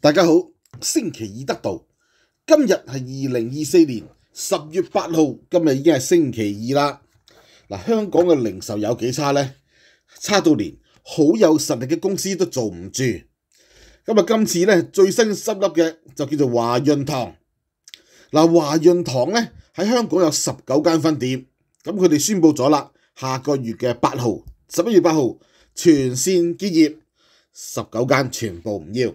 大家好，星期二得到今日系二零二四年十月八号，今日已经系星期二啦。嗱，香港嘅零售有几差呢？差到连好有实力嘅公司都做唔住。咁啊，今次呢最新湿粒嘅就叫做华润堂。嗱，华润堂呢喺香港有十九间分店，咁佢哋宣布咗啦，下个月嘅八号，十一月八号全线结业，十九间全部唔要。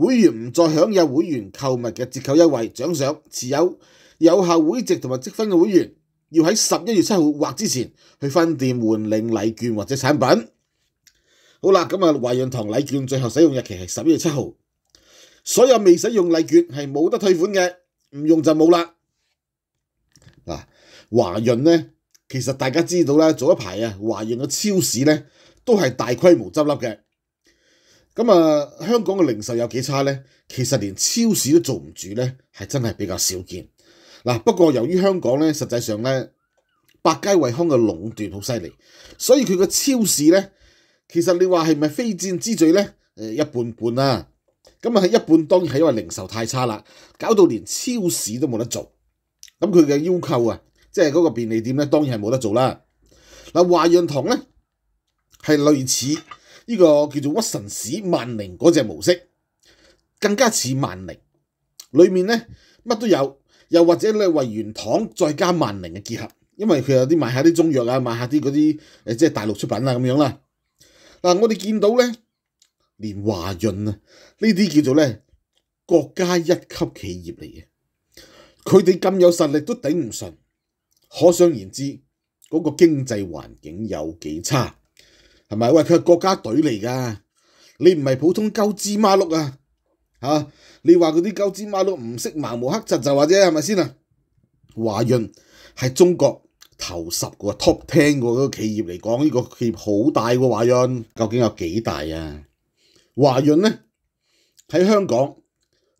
會員唔再享有會員購物嘅折扣優惠獎賞，持有有效會籍同埋積分嘅會員要喺十一月七號或之前去分店換領禮券或者產品。好啦，咁啊華潤堂禮券最後使用日期係十一月七號，所有未使用禮券係冇得退款嘅，唔用就冇啦。嗱，華潤呢，其實大家知道啦，早一排啊，華潤嘅超市呢都係大規模執笠嘅。咁啊，香港嘅零售有幾差咧？其實連超市都做唔住咧，係真係比較少見。嗱，不過由於香港咧，實際上咧百佳惠康嘅壟斷好犀利，所以佢嘅超市咧，其實你話係咪非戰之罪咧？一半半啦。咁啊，一半，當然係因為零售太差啦，搞到連超市都冇得做。咁佢嘅要求啊，即係嗰個便利店咧，當然係冇得做啦。嗱，华润堂咧係類似。呢個叫做屈臣氏萬寧嗰隻模式，更加似萬寧。裏面咧乜都有，又或者咧維元堂再加萬寧嘅結合，因為佢有啲賣下啲中藥啊，賣下啲嗰啲即係大陸出品啊咁樣啦。嗱，我哋見到咧，連華潤啊呢啲叫做咧國家一級企業嚟嘅，佢哋咁有實力都頂唔順，可想而知嗰個經濟環境有幾差。系咪？喂，佢系國家隊嚟噶，你唔係普通鳩芝麻碌啊！嚇，你話嗰啲鳩芝麻碌唔識盲目黑窒就話啫，係咪先啊？華潤係中國頭十個 top 聽個企業嚟講，呢個企業好大喎。華潤究竟有幾大啊？華潤咧喺香港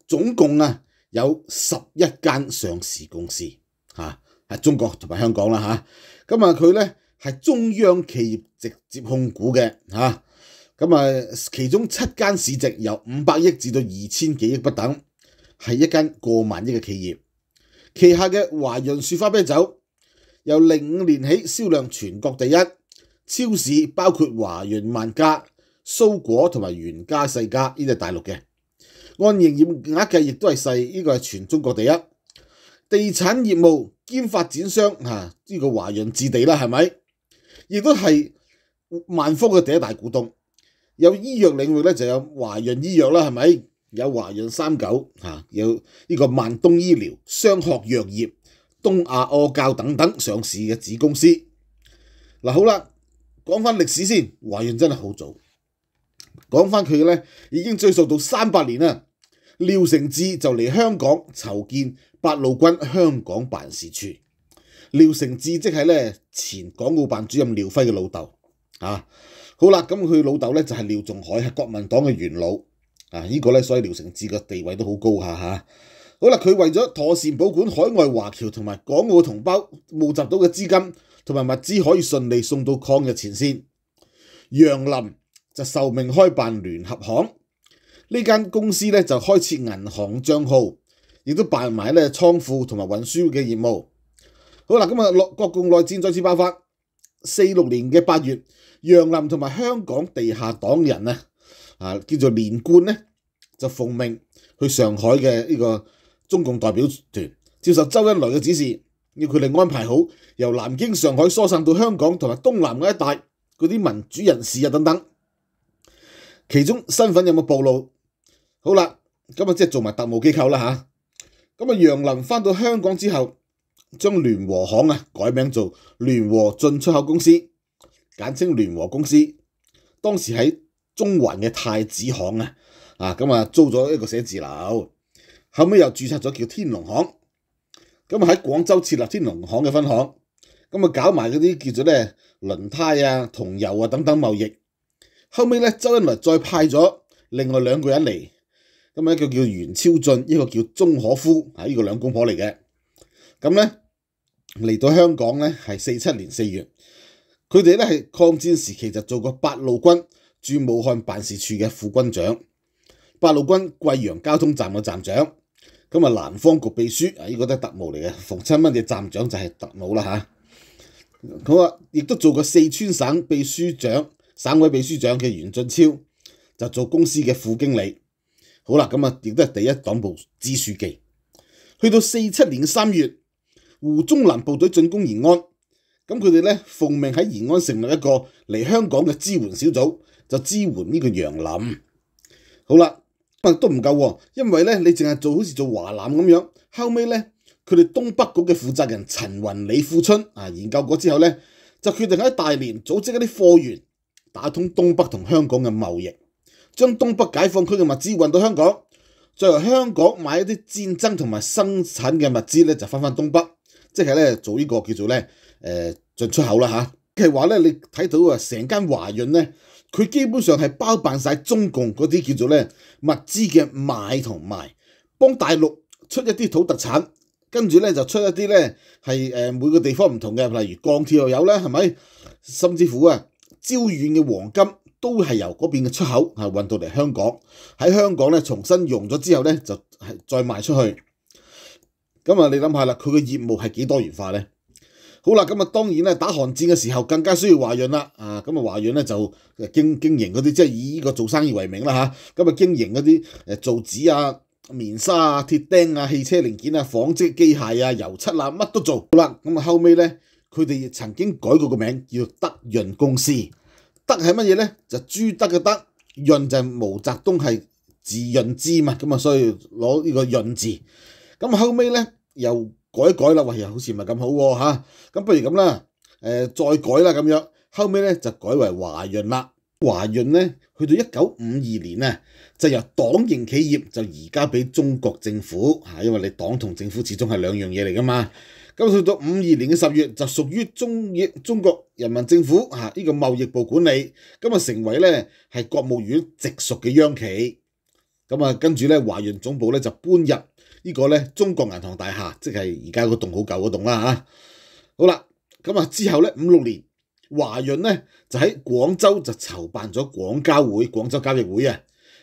總共啊有十一間上市公司嚇，喺中國同埋香港啦嚇。咁啊佢咧。系中央企业直接控股嘅，吓咁啊！其中七间市值由五百亿至到二千几亿不等，系一间过万亿嘅企业。旗下嘅华润雪花啤酒由零五年起销量全国第一，超市包括华润万家、苏果同埋元家世家呢啲系大陆嘅。按营业额计，亦都系细，呢个系全中国第一。地产业务兼发展商吓，呢个华润置地啦，系咪？亦都係萬科嘅第一大股東，有醫藥領域咧，就有華潤醫藥啦，係咪？有華潤三九嚇，有呢個萬東醫療、商學藥業、東亞阿教等等上市嘅子公司。嗱好啦，講翻歷史先，華潤真係好早。講翻佢嘅咧，已經追溯到三百年啦。廖承志就嚟香港籌建八路軍香港辦事處。廖成志即係咧前港澳辦主任廖輝嘅老豆啊！好啦，咁佢老豆咧就係廖仲海，係國民黨嘅元老啊！依個咧，所以廖成志嘅地位都好高下嚇。好啦，佢為咗妥善保管海外華僑同埋港澳同胞募集到嘅資金同埋物資，可以順利送到抗日前線，楊林就受命開辦聯合行呢間公司咧，就開設銀行帳號，亦都辦埋咧倉庫同埋運輸嘅業務。好啦，今日內國共內戰再次爆發，四六年嘅八月，楊林同埋香港地下黨人啊，啊叫做連貫咧，就奉命去上海嘅呢個中共代表團，接受周恩來嘅指示，要佢哋安排好由南京、上海疏散到香港同埋東南嗰一帶嗰啲民主人士啊等等，其中身份有冇暴露？好啦，咁啊即係做埋特務機構啦嚇，咁啊楊林翻到香港之後。将联和行啊改名做联和进出口公司，简称联和公司。当时喺中环嘅太子行啊，啊咁啊租咗一个写字楼。后屘又注册咗叫天龙行，咁啊喺广州设立天龙行嘅分行。咁啊搞埋嗰啲叫做咧轮胎啊、桐油啊等等贸易。后屘咧周恩来再派咗另外两个人嚟，咁啊一个叫袁超俊，一个叫钟可夫啊，呢个两公婆嚟嘅。咁咧嚟到香港咧，係四七年四月，佢哋咧係抗戰時期就做過八路軍駐武漢辦事處嘅副軍長，八路軍貴陽交通站嘅站長，咁啊南方局秘書啊，呢個都係特務嚟嘅。逢親蚊嘅站長就係特務啦嚇。咁啊，亦都做過四川省秘書長、省委秘書長嘅袁俊超就做公司嘅副經理。好啦，咁啊亦都係第一黨部支書記。去到四七年三月。胡宗南部隊進攻延安，咁佢哋咧奉命喺延安成立一個嚟香港嘅支援小組，就支援呢個楊林。好啦，不過都唔夠，因為咧你淨係做好似做華南咁樣。後尾咧，佢哋東北局嘅負責人陳雲、李富春啊，研究過之後咧，就決定喺大連組織一啲貨源，打通東北同香港嘅貿易，將東北解放區嘅物資運到香港，再由香港買一啲戰爭同埋生產嘅物資咧，就翻翻東北。即係咧做呢個叫做咧誒進出口啦嚇，係話咧你睇到啊成間華潤咧，佢基本上係包辦曬中共嗰啲叫做咧物資嘅買同賣，幫大陸出一啲土特產，跟住咧就出一啲咧係誒每個地方唔同嘅，例如鋼鐵又有啦，係咪？甚至乎啊，招遠嘅黃金都係由嗰邊嘅出口係運到嚟香港，喺香港咧重新融咗之後咧就再賣出去。咁啊，你谂下啦，佢嘅業務係幾多元化咧？好啦，咁啊，當然咧，打寒戰嘅時候更加需要華潤啦。啊，咁啊，華潤咧就經經營嗰啲，即係以呢個做生意為名啦嚇。咁啊，經營嗰啲做造紙啊、棉紗啊、鐵釘啊、汽車零件啊、紡織機械啊、油漆啊，乜都做。好啦，咁啊，後尾咧，佢哋曾經改過個名，叫德潤公司。德係乜嘢咧？就朱德嘅德，潤就毛澤東係字潤之嘛。咁啊，所以攞呢個潤字。咁後尾咧又改一改啦，喂，又好似唔係咁好喎咁不如咁啦，誒再改啦咁樣。後尾咧就改為華潤啦。華潤咧去到一九五二年呢，就由黨營企業就而家俾中國政府因為你黨同政府始終係兩樣嘢嚟噶嘛。咁去到五二年嘅十月就屬於中業中國人民政府嚇呢個貿易部管理，咁啊成為咧係國務院直屬嘅央企。咁啊跟住咧華潤總部咧就搬入。呢個咧中國銀行大廈，即係而家嗰棟好舊嗰棟啦嚇。好啦，咁啊之後咧五六年，華潤咧就喺廣州就籌辦咗廣交會、廣州交易會啊。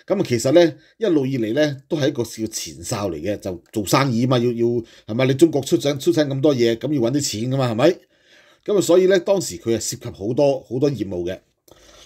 咁啊其實咧一路以嚟咧都係一個叫前哨嚟嘅，就做生意嘛，要要係咪？你中國出產出產咁多嘢，咁要揾啲錢噶嘛，係咪？咁啊所以咧當時佢啊涉及好多好多業務嘅。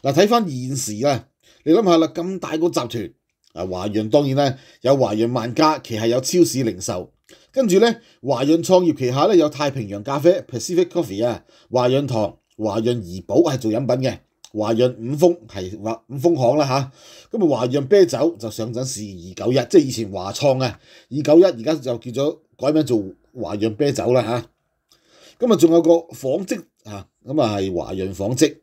嗱睇翻現時啦，你諗下啦，咁大個集團。啊！華潤當然咧有華潤萬家，其下有超市零售。跟住咧，華潤創業旗下咧有太平洋咖啡 Pacific Coffee 啊，華潤堂、華潤怡寶係做飲品嘅，華潤五豐係华五豐行啦吓。咁啊，華潤啤酒就上陣是二九一，即係以前華創啊，二九一而家就叫咗改名做華潤啤酒啦吓。咁啊，仲有個紡織啊，咁啊系華潤紡織。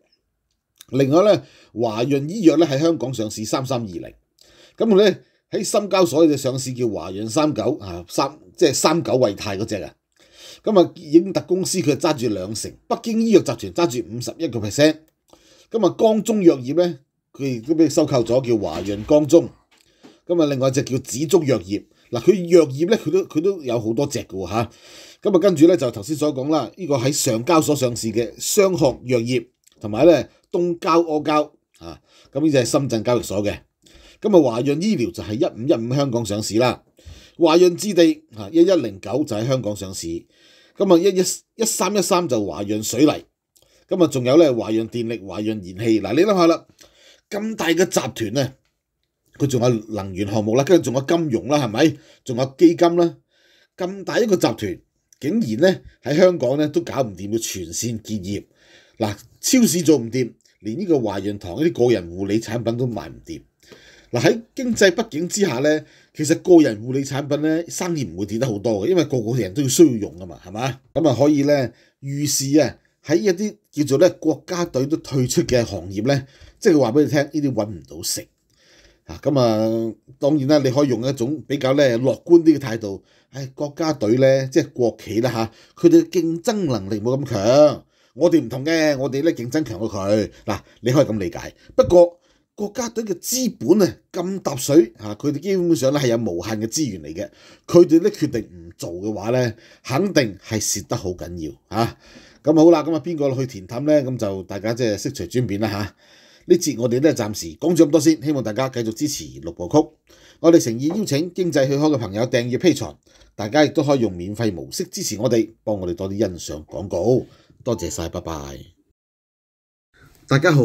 另外咧，華潤醫藥咧喺香港上市三三二零。咁佢咧喺深交所有就上市叫華潤三九啊，三即係三九惠泰嗰只啊。咁啊，影特公司佢揸住兩成，北京醫藥集團揸住五十一個 percent。咁啊，江中藥業咧，佢亦都俾收購咗，叫華潤江中。咁啊，另外只叫紫竹藥業，嗱佢藥業咧，佢都佢都有好多隻嘅喎咁啊，跟住咧就頭先所講啦，呢個喺上交所上市嘅商學藥業，同埋咧東交阿交啊。咁呢只係深圳交易所嘅。今日華潤醫療就係一五一五香港上市啦。華潤置地嚇一一零九就喺香港上市。今日一一一三一三就華潤水泥。今日仲有咧華潤電力、華潤燃氣。嗱，你諗下啦，咁大嘅集團咧，佢仲有能源項目啦，跟住仲有金融啦，係咪？仲有基金啦，咁大一個集團，竟然咧喺香港咧都搞唔掂要全線結業。嗱，超市做唔掂，連呢個華潤堂啲個人護理產品都賣唔掂。嗱喺經濟不景之下咧，其實個人護理產品咧生意唔會跌得好多嘅，因為個個人都要需要用啊嘛，係嘛？咁啊可以咧，預示啊喺一啲叫做咧國家隊都退出嘅行業咧，即係話俾你聽，呢啲揾唔到食啊！咁啊，當然啦，你可以用一種比較咧樂觀啲嘅態度，誒國家隊咧即係國企啦嚇，佢哋競爭能力冇咁強，我哋唔同嘅，我哋咧競爭強過佢嗱，你可以咁理解。不過，國家隊嘅資本啊，咁搭水嚇，佢哋基本上咧係有無限嘅資源嚟嘅。佢哋咧決定唔做嘅話咧，肯定係蝕得好緊要嚇。咁好啦，咁啊邊個去填氹咧？咁就大家即係色隨轉變啦嚇。呢節我哋咧暫時講咗咁多先，希望大家繼續支持六部曲。我哋誠意邀請經濟許可嘅朋友訂閱披財，大家亦都可以用免費模式支持我哋，幫我哋多啲欣賞廣告。多謝晒，拜拜。大家好。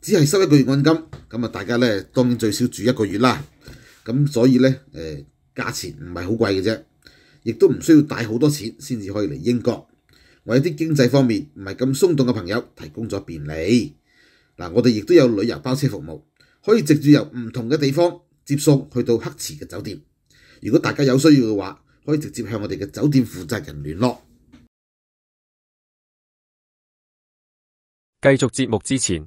只系收一个月按金，咁啊，大家咧当然最少住一个月啦，咁所以咧诶，价钱唔系好贵嘅啫，亦都唔需要带好多钱先至可以嚟英国。我有啲经济方面唔系咁松动嘅朋友，提供咗便利。嗱，我哋亦都有旅游包车服务，可以直接由唔同嘅地方接送去到黑池嘅酒店。如果大家有需要嘅话，可以直接向我哋嘅酒店负责人联络。继续节目之前。